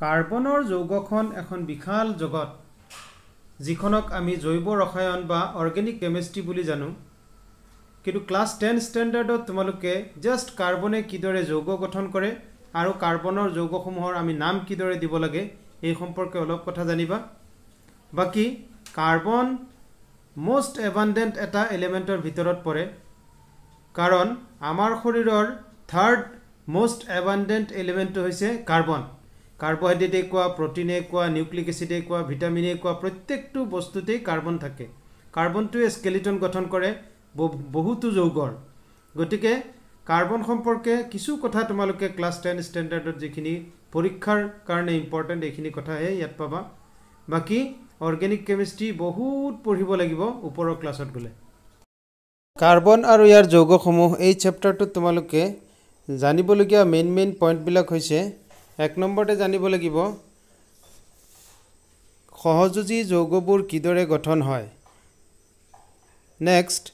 কাৰ্বনৰ যৌগখন এখন বিশাল জগত যিখনক আমি জৈৱ ৰসায়ন বা অৰ্গেনিক কেমেষ্ট্ৰি বুলি জানো কিন্তু ক্লাছ টেন ষ্টেণ্ডাৰ্ডত তোমালোকে জাষ্ট কাৰ্বনে কিদৰে যৌগ গঠন কৰে আৰু কাৰ্বনৰ যৌগসমূহৰ আমি নাম কিদৰে দিব লাগে এই সম্পৰ্কে অলপ কথা জানিবা বাকী কাৰ্বন মষ্ট এবাণ্ডেণ্ট এটা এলিমেণ্টৰ ভিতৰত পৰে কাৰণ আমাৰ শৰীৰৰ থাৰ্ড মষ্ট এবাণ্ডেণ্ট এলিমেণ্টটো হৈছে কাৰ্বন কাৰ্বহাইড্ৰেটেই কোৱা প্ৰটিনেই কোৱা নিউক্লিক এচিডেই কোৱা ভিটামিনেই কোৱা প্ৰত্যেকটো বস্তুতেই কাৰ্বন থাকে কাৰ্বনটোৱে স্কেলিটন গঠন কৰে বহুতো যৌগৰ গতিকে কাৰ্বন সম্পৰ্কে কিছু কথা তোমালোকে ক্লাছ টেন ষ্টেণ্ডাৰ্ডত যিখিনি পৰীক্ষাৰ কাৰণে ইম্পৰ্টেণ্ট এইখিনি কথাহে ইয়াত পাবা বাকী অৰ্গেনিক কেমিষ্ট্ৰি বহুত পঢ়িব লাগিব ওপৰৰ ক্লাছত গ'লে কাৰ্বন আৰু ইয়াৰ যৌগসমূহ এই চেপ্টাৰটোত তোমালোকে জানিবলগীয়া মেইন মেইন পইণ্টবিলাক হৈছে এক নম্বৰতে জানিব লাগিব সহযোগী যৌগবোৰ কিদৰে গঠন হয় নেক্সট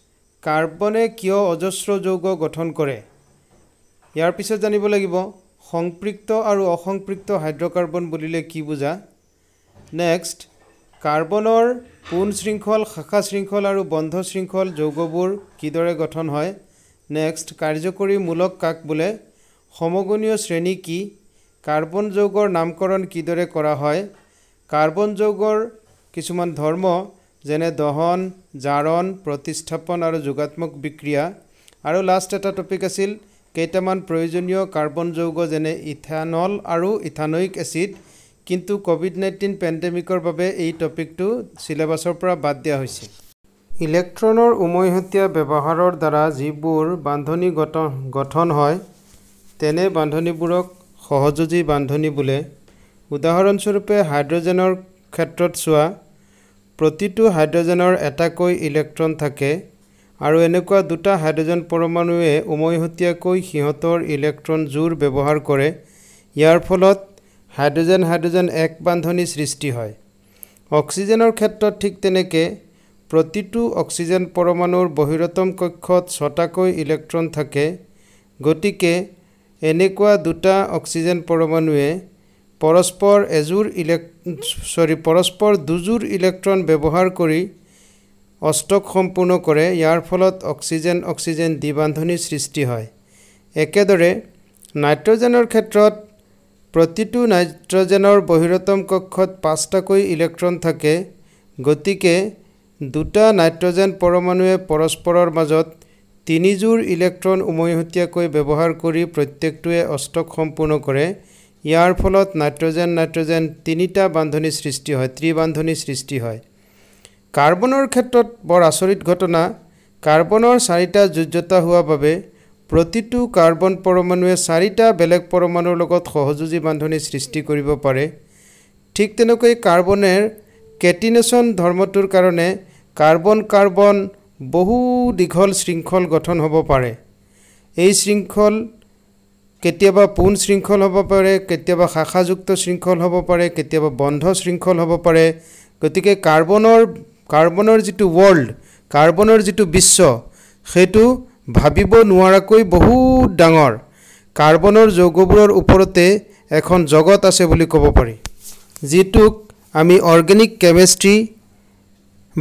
কাৰ্বনে কিয় অজস্ৰ যৌগ গঠন কৰে ইয়াৰ পিছত জানিব লাগিব সংপৃক্ত আৰু অসংপৃক্ত হাইড্ৰকাৰ্বন বুলিলে কি বুজা নেক্সট কাৰ্বনৰ পোন শৃংখল শাখা শৃংখল আৰু বন্ধ শৃংখল যৌগবোৰ কিদৰে গঠন হয় নেক্সট কাৰ্যকৰী মূলক কাক বোলে সমগণীয় শ্ৰেণী কি কাৰ্বন যৌগৰ নামকৰণ কিদৰে কৰা হয় কাৰ্বন যৌগৰ কিছুমান ধৰ্ম যেনে দহন জাৰণ প্ৰতিস্থাপন আৰু যোগাত্মক বিক্ৰিয়া আৰু লাষ্ট এটা টপিক আছিল কেইটামান প্ৰয়োজনীয় কাৰ্বন যৌগ যেনে ইথানল আৰু ইথানৈক এচিড কিন্তু ক'ভিড নাইণ্টিন পেণ্ডেমিকৰ বাবে এই টপিকটো চিলেবাছৰ পৰা বাদ দিয়া হৈছে ইলেক্ট্ৰনৰ উমৈহতীয়া ব্যৱহাৰৰ দ্বাৰা যিবোৰ বান্ধনি গঠন গঠন হয় তেনে বান্ধনিবোৰক সহযোগী বান্ধনি বোলে উদাহৰণস্বৰূপে হাইড্ৰজেনৰ ক্ষেত্ৰত চোৱা প্ৰতিটো হাইড্ৰজেনৰ এটাকৈ ইলেক্ট্ৰন থাকে আৰু এনেকুৱা দুটা হাইড্ৰজেন পৰমাণুৱে উমৈহতীয়াকৈ সিহঁতৰ ইলেক্ট্ৰন জোৰ ব্যৱহাৰ কৰে ইয়াৰ ফলত হাইড্ৰজেন হাইড্ৰজেন এক বান্ধনি সৃষ্টি হয় অক্সিজেনৰ ক্ষেত্ৰত ঠিক তেনেকৈ প্ৰতিটো অক্সিজেন পৰমাণুৰ বহিৰতম কক্ষত ছটাকৈ ইলেক্ট্ৰন থাকে গতিকে এনেকুৱা দুটা অক্সিজেন পৰমাণুৱে পৰস্পৰ এযোৰ ইলেক চৰি পৰস্পৰ দুযোৰ ইলেক্ট্ৰন ব্যৱহাৰ কৰি অষ্টক সম্পূৰ্ণ কৰে ইয়াৰ ফলত অক্সিজেন অক্সিজেন দ্বি দ্বিবান্ধনী সৃষ্টি হয় একেদৰে নাইট্ৰজেনৰ ক্ষেত্ৰত প্ৰতিটো নাইট্ৰজেনৰ বহিৰতম কক্ষত পাঁচটাকৈ ইলেক্ট্ৰন থাকে গতিকে দুটা নাইট্ৰজেন পৰমাণুৱে পৰস্পৰৰ মাজত তিনিযোৰ ইলেক্ট্ৰন উমৈহতীয়াকৈ ব্যৱহাৰ কৰি প্ৰত্যেকটোৱে অষ্টক সম্পূৰ্ণ কৰে ইয়াৰ ফলত নাইট্ৰজেন নাইট্ৰজেন তিনিটা বান্ধনী সৃষ্টি হয় ত্ৰিবান্ধনী সৃষ্টি হয় কাৰ্বনৰ ক্ষেত্ৰত বৰ আচৰিত ঘটনা কাৰ্বনৰ চাৰিটা যোজ্যতা হোৱা বাবে প্ৰতিটো কাৰ্বন পৰমাণুৱে চাৰিটা বেলেগ পৰমাণুৰ লগত সহযোগী বান্ধনী সৃষ্টি কৰিব পাৰে ঠিক তেনেকৈ কাৰ্বনেৰ কেটিনেশ্যন ধৰ্মটোৰ কাৰণে কাৰ্বন কাৰ্বন বহু দীঘল শৃংখল গঠন হ'ব পাৰে এই শৃংখল কেতিয়াবা পোন শৃংখল হ'ব পাৰে কেতিয়াবা শাখাযুক্ত শৃংখল হ'ব পাৰে কেতিয়াবা বন্ধ শৃংখল হ'ব পাৰে গতিকে কাৰ্বনৰ কাৰ্বনৰ যিটো ৱৰ্ল্ড কাৰ্বনৰ যিটো বিশ্ব সেইটো ভাবিব নোৱাৰাকৈ বহুত ডাঙৰ কাৰ্বনৰ যৌগবোৰৰ ওপৰতে এখন জগত আছে বুলি ক'ব পাৰি যিটোক আমি অৰ্গেনিক কেমেষ্ট্ৰি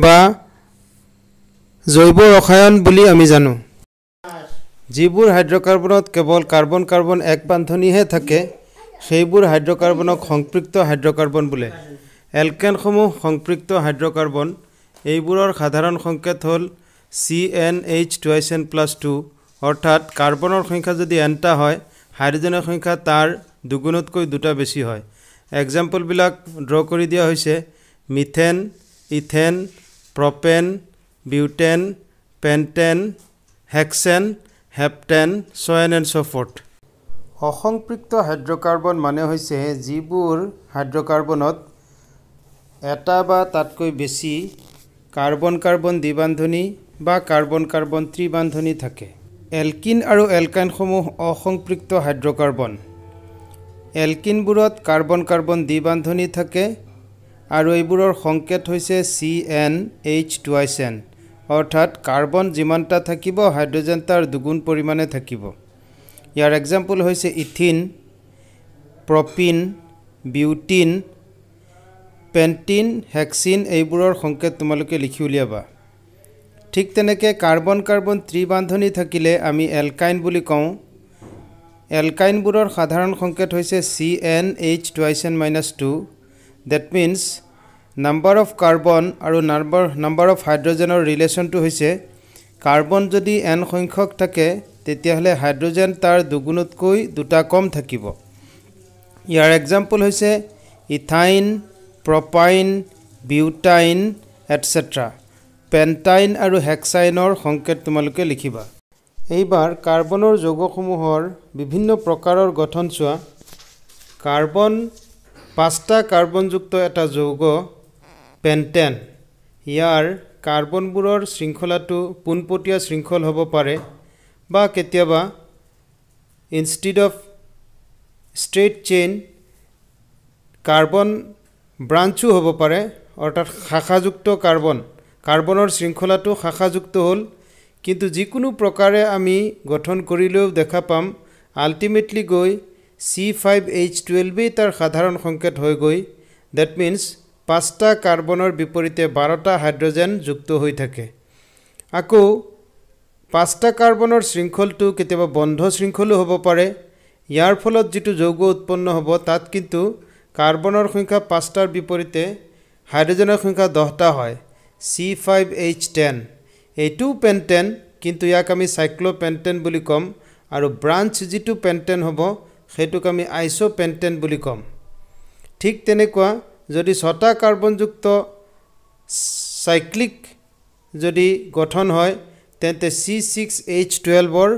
বা জৈৱ ৰসায়ন বুলি আমি জানো যিবোৰ হাইড্ৰকাৰ্বনত কেৱল কাৰ্বন কাৰ্বন এক বান্ধনীহে থাকে সেইবোৰ হাইড্ৰকাৰ্বনক সংপৃক্ত হাইড্ৰকাৰ্বন বোলে এলকেনসমূহ সংপৃক্ত হাইড্ৰকাৰ্বন এইবোৰৰ সাধাৰণ সংকেত হ'ল C N H twice N plus two অৰ্থাৎ কাৰ্বনৰ সংখ্যা যদি এনটা হয় হাইড্ৰজেনৰ সংখ্যা তাৰ দুগুণতকৈ দুটা বেছি হয় এক্সাম্পলবিলাক ড্ৰ কৰি দিয়া হৈছে methane ethane propane butane pentane hexane heptane so on and so forth অসংপৃক্ত হাইড্ৰ'কাৰ্বন মানে হৈছে যিবোৰ হাইড্ৰ'কাৰ্বনত এটা বা তাতকৈ বেছি কাৰ্বন কাৰ্বন দ্বিবান্ধনি বা কাৰ্বন কাৰ্বন ত্ৰিবান্ধনি থাকে এলকিন আৰু এলকাইনসমূহ অসংপৃক্ত হাইড্ৰ'কাৰ্বন এলকিনবোৰত কাৰ্বন কাৰ্বন দ্বিবান্ধনি থাকে আৰু এইবোৰৰ সংকেত হৈছে C N H twice N অৰ্থাৎ কাৰ্বন যিমানটা থাকিব হাইড্ৰজেন তাৰ দুগুণ পৰিমাণে থাকিব ইয়াৰ এক্সাম্পল হৈছে ethene propene butene pentene hexene এইবোৰৰ সংকেত তোমালোকে লিখি উলিয়াবা ঠিক তেনেকৈ কাৰ্বন কাৰ্বন ত্ৰিবান্ধনী থাকিলে আমি এলকাইন বুলি কওঁ এলকাইনবোৰৰ সাধাৰণ সংকেত হৈছে C N H twice N minus two that means number of carbon আৰু নাম্বাৰ নাম্বাৰ অফ হাইড্ৰজেনৰ ৰিলেশ্যনটো হৈছে কাৰ্বন যদি এন সংখ্যক থাকে তেতিয়াহ'লে হাইড্ৰজেন তাৰ দুগুণতকৈ দুটা কম থাকিব ইয়াৰ এক্সাম্পল হৈছে ethyne propyne butyne etcetera pentyne আৰু হেক্সাইনৰ সংকেত তোমালোকে লিখিবা এইবাৰ কাৰ্বনৰ যৌগসমূহৰ বিভিন্ন প্ৰকাৰৰ গঠন চোৱা কাৰ্বন পাঁচটা কাৰ্বনযুক্ত এটা যৌগ পেণ্টেন ইয়াৰ কাৰ্বনবোৰৰ শৃংখলাটো পোনপটীয়া শৃংখল হ'ব পাৰে বা কেতিয়াবা instead of straight chain carbon ব্ৰাঞ্চো হ'ব পাৰে অৰ্থাৎ শাখাযুক্ত কাৰ্বন কাৰ্বনৰ শৃংখলাটো শাখাযুক্ত হ'ল কিন্তু যিকোনো প্ৰকাৰে আমি গঠন কৰিলেও দেখা পাম আল্টিমেটলি গৈ চি ফাইভ এইচ টুৱেলভেই তাৰ সাধাৰণ সংকেত হৈ গৈ ডেট মিনছ পাঁচটা কাৰ্বনৰ বিপৰীতে বাৰটা হাইড্ৰজেন যুক্ত হৈ থাকে আকৌ পাঁচটা কাৰ্বনৰ শৃংখলটো কেতিয়াবা বন্ধ শৃংখলো হ'ব পাৰে ইয়াৰ ফলত যিটো যৌগ উৎপন্ন হ'ব তাত কিন্তু কাৰ্বনৰ সংখ্যা পাঁচটাৰ বিপৰীতে হাইড্ৰজেনৰ সংখ্যা দহটা হয় চি ফাইভ এইচ টেন এইটোও পেণ্টেন কিন্তু ইয়াক আমি চাইক্ল' পেণ্টেন বুলি ক'ম আৰু ব্ৰাঞ্চ যিটো পেণ্টেন হ'ব সেইটোক আমি আইচ' পেণ্টেন বুলি ক'ম ঠিক তেনেকুৱা যদি ছটা কাৰ্বনযুক্ত চাইক্লিক যদি গঠন হয় তেন্তে চি ছিক্স এইচ টুৱেলভৰ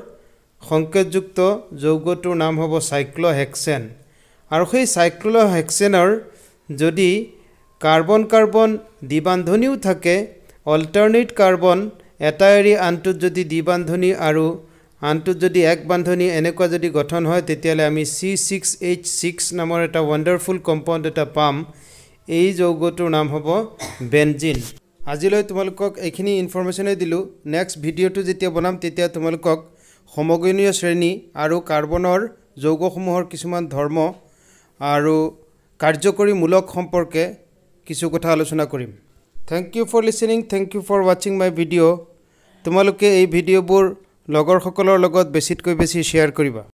সংকেতযুক্ত যৌগটোৰ নাম হ'ব চাইক্ল' চাইক্লহেক্সেন আৰু সেই চাইক্ল' চাইক্লহেক্সেনৰ যদি কাৰ্বন কাৰ্বন দ্বিবান্ধনীও থাকে অল্টাৰনেট কাৰ্বন এটা এৰি আনটোত যদি দ্বিবান্ধনী আৰু আনটোত যদি এক বান্ধনী এনেকুৱা যদি গঠন হয় তেতিয়াহ'লে আমি চি ছিক্স এইচ ছিক্স নামৰ এটা ৱাণ্ডাৰফুল কম্পাউণ্ড এটা পাম এই যৌগটোৰ নাম হ'ব বেনজিন আজিলৈ তোমালোকক এইখিনি ইনফৰ্মেশ্যনেই দিলোঁ নেক্সট ভিডিঅ'টো যেতিয়া বনাম তেতিয়া তোমালোকক সমগনীয় শ্ৰেণী আৰু কাৰ্বনৰ যৌগসমূহৰ কিছুমান ধৰ্ম আৰু কাৰ্যকৰীমূলক সম্পৰ্কে কিছু কথা আলোচনা কৰিম thank you for listening thank you for ৱাচিং মাই ভিডিঅ' তোমালোকে এই ভিডিঅ'বোৰ লগৰসকলৰ লগত বেছিতকৈ বেছি শ্বেয়াৰ কৰিবা